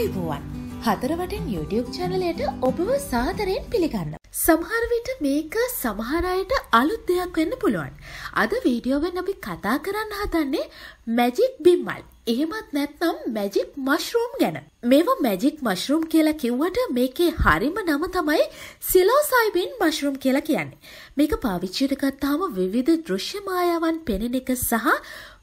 අයිබුවන් හතරවටෙන් YouTube චැනලයට ඔබව සාදරයෙන් පිළිගන්න. සමහරවිට මේක සමහරයට අලුත් දෙයක් වෙන්න පුළුවන්. අද වීඩියෝවෙන් අපි කතා කරන්න හදන්නේ මැජික් බිම්මල්. එහෙමත් නැත්නම් මැජික් මශ්රූම් ගැන. මේවා මැජික් මශ්රූම් කියලා කිව්වට මේකේ හරිම නම තමයි සිලෝසයිබින් මශ්රූම් කියලා කියන්නේ. මේක පාවිච්චියට ගත්තාම විවිධ දෘශ්‍ය මායාවන් පෙනෙන එක සහ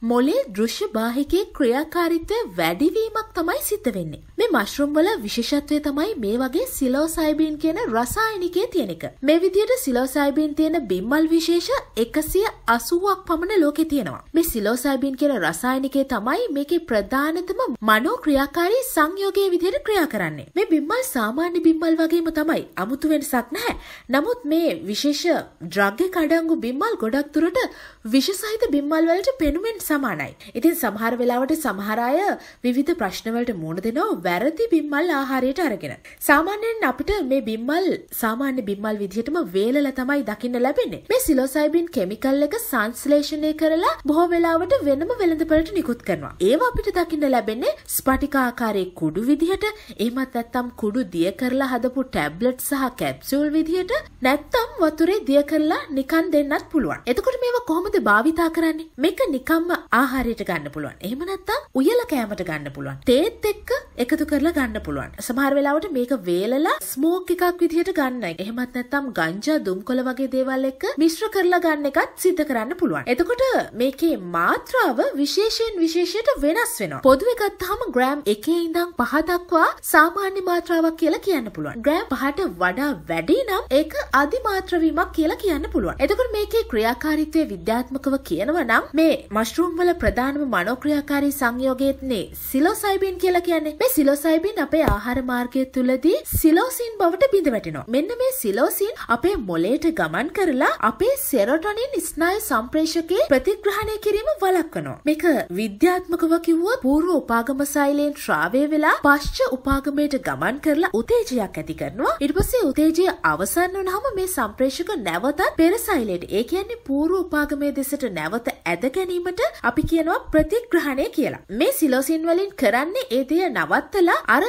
මොලේ දෘශ්‍ය බාහිකේ ක්‍රියාකාරිත්වය වැඩිවීමක් තමයි සිත වෙන්නේ. මේ මශ්රුම් වල විශේෂත්වය තමයි මේ වගේ සිලෝසයිබීන් කියන රසායනිකයේ තියෙන එක. මේ විදිහට සිලෝසයිබීන් තියෙන බිම්මල් විශේෂ 180ක් පමණ ලෝකේ තියෙනවා. මේ සිලෝසයිබීන් කියන රසායනිකය තමයි මේකේ ප්‍රධානතම මනෝ ක්‍රියාකාරී සංයෝගයේ විදිහට ක්‍රියා කරන්නේ. මේ බිම්මල් සාමාන්‍ය බිම්මල් වගේම තමයි. 아무තු වෙනසක් නැහැ. නමුත් මේ විශේෂ ඩ්‍රග් එක අඩංගු බිම්මල් ගොඩක් දුරට විෂ සහිත බිම්මල් වලට පෙනුමෙන් සමානයි. ඉතින් සමහර වෙලාවට සමහර අය විවිධ ප්‍රශ්නවලට මුණ දෙනෝ වැරදි බිම්මල් ආහාරයට අරගෙන. සාමාන්‍යයෙන් අපිට මේ බිම්මල් සාමාන්‍ය බිම්මල් විදිහටම වේලලා තමයි දකින්න ලැබෙන්නේ. මේ සිලෝසයිබින් කෙමිකල් එක සංස්ලේෂණය කරලා බොහෝ වෙලාවට වෙනම වෙළඳපළට නිකුත් කරනවා. ඒවා අපිට දකින්න ලැබෙන්නේ ස්පටිකාකාරයේ කුඩු විදිහට, එහෙමත් නැත්නම් කුඩු දිය කරලා හදපු ටැබ්ලට් සහ කැප්සූල් විදිහට නැත්තම් වතුරේ දිය කරලා නිකන් දෙන්නත් පුළුවන්. එතකොට මේවා කොහොමද භාවිතා කරන්නේ? මේක නිකම්ම ආහාරයට ගන්න පුළුවන් එහම නැත්තම් උයල කෑමට ගන්න පුළුවන් තේත් එක්ක එකතු කරලා ගන්න පුළුවන් සමහර වෙලාවට මේක වේලලා ස්මෝක් එකක් විදිහට ගන්නයි එහෙමත් නැත්තම් ගංජා දුම්කොළ වගේ දේවල් එක්ක මිශ්‍ර කරලා ගන්න එකත් සිද්ධ කරන්න පුළුවන් එතකොට මේකේ මාත්‍රාව විශේෂයෙන් විශේෂයට වෙනස් වෙනවා පොදුව ගත්තාම ග්‍රෑම් එකේ ඉඳන් පහ දක්වා සාමාන්‍ය මාත්‍රාවක් කියලා කියන්න පුළුවන් ග්‍රෑම් පහට වඩා වැඩි නම් ඒක අධිමාත්‍රවීමක් කියලා කියන්න පුළුවන් එතකොට මේකේ ක්‍රියාකාරීත්වය විද්‍යාත්මකව කියනවා නම් මේ මශ්රූම් කුරුම්වල ප්‍රධානම මනෝක්‍රියාකාරී සංයෝගයත්නේ සිලෝසයිබින් කියලා කියන්නේ මේ සිලෝසයිබින් අපේ ආහාර මාර්ගය තුළදී සිලෝසින් බවට බිඳවැටෙනවා. මෙන්න මේ සිලෝසින් අපේ මොලේට ගමන් කරලා අපේ සෙරටොනින් ස්නායු සම්ප්‍රේෂකයේ ප්‍රතිග්‍රහණය කිරීම වළක්වනවා. මේක විද්‍යාත්මකව කිව්වොත් පූර්ව උපාගම සෛලයෙන් ශ්‍රාවය වෙලා පශ්ච උපාගමයට ගමන් කරලා උතේජයක් ඇති කරනවා. ඊට පස්සේ උතේජය අවසන් වුණාම මේ සම්ප්‍රේෂක නැවතත් පෙර සෛලයට ඒ කියන්නේ පූර්ව උපාගමයේ දෙසට නැවත ඇද ගැනීමට අපි කියනවා ප්‍රතිග්‍රහණය කියලා. මේ සිලෝසින් වලින් කරන්නේ ඒදය නවත්තලා අර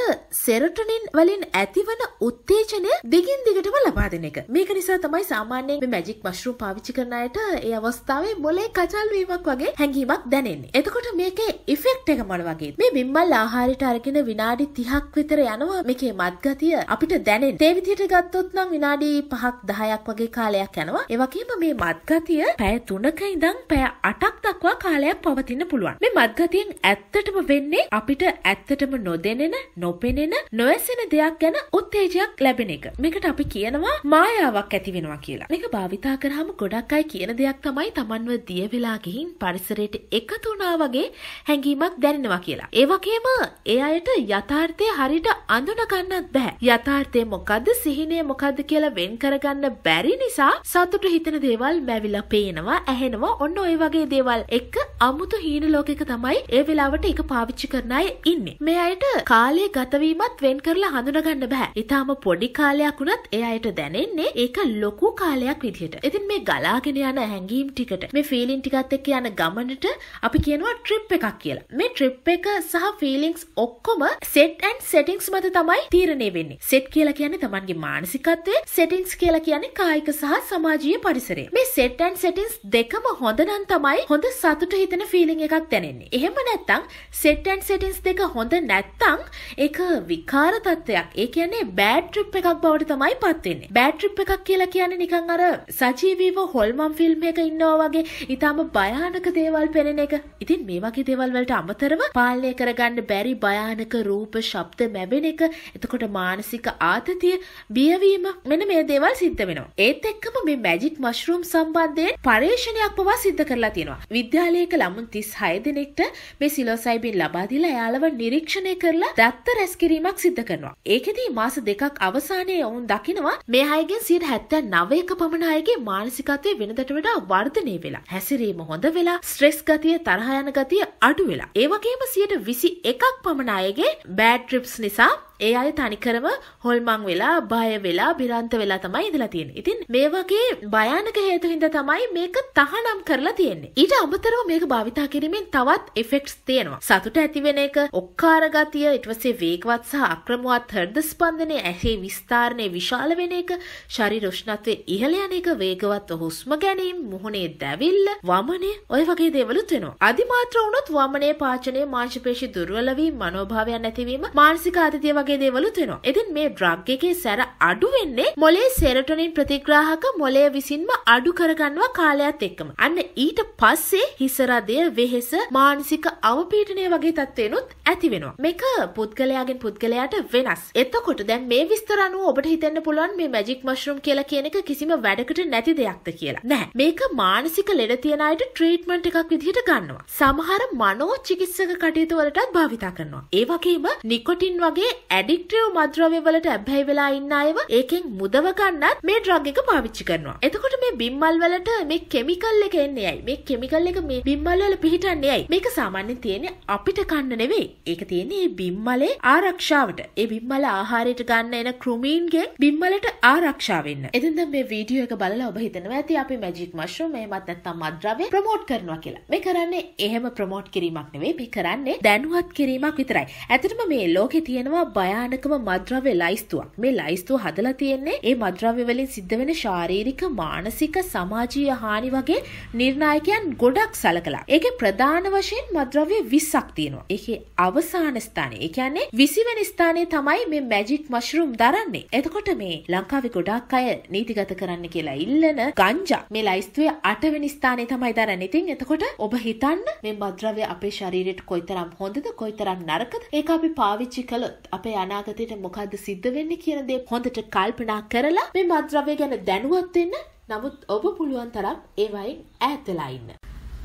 සෙරටනින් වලින් ඇතිවන උත්තේජනය දිගින් දිගටම ලබා දෙන එක. මේක නිසා තමයි සාමාන්‍යයෙන් මේ මැජික් මෂ්රූම් පාවිච්චි කරන අයට ඒ අවස්ථාවේ මොලේ කචල් වීමක් වගේ හැඟීමක් දැනෙන්නේ. එතකොට මේකේ ඉෆෙක්ට් එක මොන වගේද? මේ බිම්බල් ආහාරයට අරගෙන විනාඩි 30ක් විතර යනවා මේකේ මත්ගතිය අපිට දැනෙන්නේ. ඒ විදිහට ගත්තොත් නම් විනාඩි 5ක් 10ක් වගේ කාලයක් යනවා. ඒ වගේම මේ මත්ගතිය පැය 3ක ඉඳන් පැය 8ක් දක්වා කාලයක් කාලයක් පවතින්න පුළුවන්. මේ මත්ගතියෙන් ඇත්තටම වෙන්නේ අපිට ඇත්තටම නොදැනෙන, නොපෙනෙන, නොඇසෙන දෙයක් ගැන උත්තේජයක් ලැබෙන එක. මේකට අපි කියනවා මායාවක් ඇති වෙනවා කියලා. මේක භාවිතා කරාම ගොඩක් අය කියන දෙයක් තමයි Tamanව දිය වෙලා ගිහින් පරිසරයට එකතු වුණා වගේ හැඟීමක් දැනෙනවා කියලා. ඒ වගේම ඒ අයට යථාර්ථය හරියට අඳුන ගන්නත් බෑ. යථාර්ථය මොකද්ද, සිහිනය මොකද්ද කියලා වෙන් කරගන්න බැරි නිසා සතුට හිතෙන දේවල් මැවිලා පේනවා, ඇහෙනවා, ඔන්න ඔය වගේ දේවල් එක්ක අමුතු හීන ලෝකෙක තමයි ඒ වෙලාවට එක පාවිච්චි කරන අය ඉන්නේ. මේ අයට කාලය ගතවීමත් වෙන් කරලා හඳුනගන්න බෑ. ඉතාම පොඩි කාලයක් වුණත් ඒ අයට දැනෙන්නේ ඒක ලොකු කාලයක් විදිහට. ඉතින් මේ ගලාගෙන යන හැඟීම් ටිකට මේ ෆීලින් ටිකත් එක්ක යන ගමනට අපි කියනවා ට්‍රිප් එකක් කියලා. මේ ට්‍රිප් එක සහ ෆීලිංස් ඔක්කොම සෙට් ඇන් සෙටිංස් මත තමයි තීරණය වෙන්නේ. සෙට් කියලා කියන්නේ Tamanගේ මානසිකත්වය, සෙටිංස් කියලා කියන්නේ කායික සහ සමාජීය පරිසරය. මේ සෙට් ඇන් සෙටිංස් දෙකම හොඳ නම් තමයි හොඳ සතුට හිතන ෆිලිං එකක් දැනෙන්නේ. එහෙම නැත්තං සෙට්ටන් සෙටින්ස් දෙක හොඳ නැත්තං එක විකාර තත්ත්වයක්. ඒ කියන්නේ බෑඩ් ට්‍රිප් එකක් බවට තමයි පත් වෙන්නේ. බෑඩ් ට්‍රිප් එකක් කියලා කියන්නේ නිකන් අර සජීවීව හොල්මන් ෆිල්ම් එක ඉන්නවා වගේ ඊටම භයානක දේවල් පෙනෙන එක. ඉතින් මේ වගේ දේවල් වලට අමතරව පාලනය කරගන්න බැරි භයානක රූප, ශබ්ද මැවෙන එක, එතකොට මානසික ආතතිය, බියවීම මෙන්න මේ දේවල් සිද්ධ වෙනවා. ඒත් එක්කම මේ මැජික් මෂ්රූම් සම්බන්ධයෙන් පරීක්ෂණයක් පවා සිද්ධ කරලා තියෙනවා. විද්‍යාලය පවුලේක ළමුන් තිස් හය දෙනෙක්ට මේ සිලෝසයිබින් ලබාදිලා යාලව නිරීක්ෂණය කරලා දත්ත රැස්කිරීමක් සිද්ධ කරනවා. ඒකෙදී මාස දෙකක් අවසානයේ ඔවුන් දකිනවා මේ අයගෙන් සිට හැත්තැන් නවයක පමණ අයගේ මානසිකත්වය වෙනදට වඩා වර්ධනය වෙලා හැසිරීම හොඳ වෙලා ස්ට්‍රෙස් ගතිය තරහයන ගතිය අඩු වෙලා. ඒවගේම සියට විසි එකක් පමණ අයගේ බෑඩ්ට්‍රිප්ස් නිසා ඒ අය තනිකරම හොල්මං වෙලා බය වෙලා බිරන්ත වෙලා තමයි ඉඳලා තියෙන ඉතින් මේ වගේ භයානක හේතුහින්ද තමයි මේක තහනම් කරලා තියෙන්නේ ඊට අමතරව මේක භාවිතා කිරීමෙන් තවත් එෆෙක්ට්ස් තියෙනවා සතුට ඇතිවෙන එක ඔක්කාරගතිය ඉටවසේ වේගවත් සහ අක්‍රමවත් හර්ද ස්පන්දනය ඇහේ විස්ථාරණය විශාල වෙන එක ශරි රෝෂ්ණත්වය ඉහළ යන එක වේගවත් හුස්ම ගැනීම මුහුණේ දැවිල්ල වමනය ඔය වගේ දේවලුත් වෙනවා අධිමාත්‍ර වුණොත් වමනය පාචනය මාංශපේශි දුර්වලවී මනෝභාවයන් ඇතිවීම මානසික ආතතිය වගේ වගේ දේවලුත් වෙනවා. ඉතින් මේ ඩ්‍රග් එකේ සැර අඩු වෙන්නේ මොලේ සෙරටොනින් ප්‍රතිග්‍රාහක මොලේ විසින්ම අඩු කරගන්නවා කාලයත් එක්කම. අන්න ඊට පස්සේ හිස රදය වෙහෙස මානසික අවපීඩනය වගේ තත්ත්වයනුත් ඇති වෙනවා. මේක පුද්ගලයාගෙන් පුද්ගලයාට වෙනස්. එතකොට දැන් මේ විස්තර අනුව ඔබට හිතෙන්න පුළුවන් මේ මැජික් මෂ්රූම් කියලා කියන එක කිසිම වැඩකට නැති දෙයක්ද කියලා. නැහැ. මේක මානසික ලෙඩ තියන අයට ට්‍රීට්මන්ට් එකක් විදිහට ගන්නවා. සමහර මනෝචිකිත්සක කටයුතු වලටත් භාවිතා කරනවා. ඒ වගේම නිකොටින් වගේ ඇඩික්ටව මද්‍රව්‍ය වලට ඇබ්හැයි වෙලා ඉන්න අයව ඒකෙන් මුදවගන්නත් මේ ඩ්‍රග් එක පාවිච්චි කරනවා. එතකොට මේ බිම්මල් වලට මේ කෙමිකල් එක එන්නේ ඇයි? මේ කෙමිකල් එක මේ බිම්මල් වල පිහිටන්නේ ඇයි? මේක සාමාන්‍යයෙන් තියෙන්නේ අපිට කන්න නෙවෙයි. ඒක තියෙන්නේ මේ බිම්මලේ ආරක්ෂාවට. ඒ බිම්මල ආහාරයට ගන්න එන ක්‍රමීන්ගෙන් බිම්මලට ආරක්ෂා වෙන්න. එතෙන්ද මේ වීඩියෝ එක බලලා ඔබ හිතනවා ඇති අපි මැජික් මෂ්රූම් මේවත් නැත්තම් මද්‍රව්‍ය ප්‍රොමෝට් කරනවා කියලා. මේ කරන්නේ එහෙම ප්‍රොමෝට් කිරීමක් නෙවෙයි. මේ කරන්නේ දැනුවත් කිරීමක් විතරයි. ඇත්තටම මේ ලෝකේ තියෙනවා බය භයානකම මද්‍රව්‍ය ලයිස්තුවක් මේ ලයිස්තුව හදලා තියෙන්නේ ඒ මද්‍රව්‍ය වලින් සිද්ධ වෙන ශාරීරික මානසික සමාජීය හානි වගේ නිර්ණායකයන් ගොඩක් සලකලා ඒකේ ප්‍රධාන වශයෙන් මද්‍රව්‍ය 20ක් තියෙනවා ඒකේ අවසාන ස්ථානය ඒ කියන්නේ 20 වෙනි ස්ථානයේ තමයි මේ මැජික් මෂරූම් දරන්නේ එතකොට මේ ලංකාවේ ගොඩක් අය නීතිගත කරන්න කියලා ඉල්ලන ගංජා මේ ලයිස්තුවේ අටවෙනි ස්ථානයේ තමයි දරන්නේ. ඉතින් එතකොට ඔබ හිතන්න මේ මද්‍රව්‍ය අපේ ශරීරයට කොයිතරම් හොඳද කොයිතරම් නරකද? ඒක අපි පාවිච්චි කළොත් අපේ අනාගතයට මොකක්ද සිද්ධ වෙන්න කියනදේ හොඳට කල්පනා කරලා මේ මද්‍රවය ගැන දැනුවත්වෙන්න නමුත් ඔබ පුළුවන් තරම් ඒවයින් ඇතලයින්න.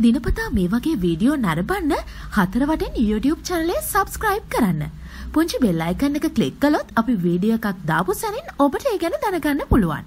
දිනපතා මේ වගේ වීඩියෝ නරබන්න හතරවටෙන් YouTube චනලේ සබස්ක්‍රයිබ් කරන්න. පුංචි බෙල්ලයිකන්න එක කලික් කලොත් අපි වීඩිය එකක් දාපු සැනින් ඔබට ඒ ගැන දැනගන්න පුළුවන්.